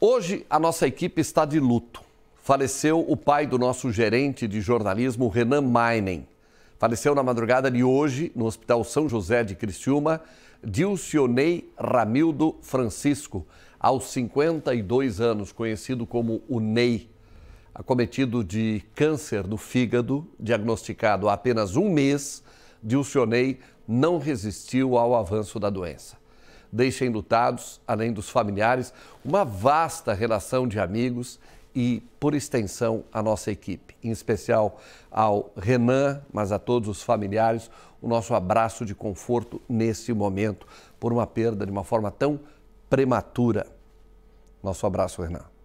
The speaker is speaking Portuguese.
Hoje a nossa equipe está de luto. Faleceu o pai do nosso gerente de jornalismo, Renan Meinen. Faleceu na madrugada de hoje, no Hospital São José de Criciúma, Dilcionei Ramildo Francisco, aos 52 anos, conhecido como o Ney. Acometido de câncer do fígado, diagnosticado há apenas um mês, Dilcionei não resistiu ao avanço da doença deixa enlutados, além dos familiares, uma vasta relação de amigos e, por extensão, a nossa equipe. Em especial ao Renan, mas a todos os familiares, o nosso abraço de conforto nesse momento por uma perda de uma forma tão prematura. Nosso abraço, Renan.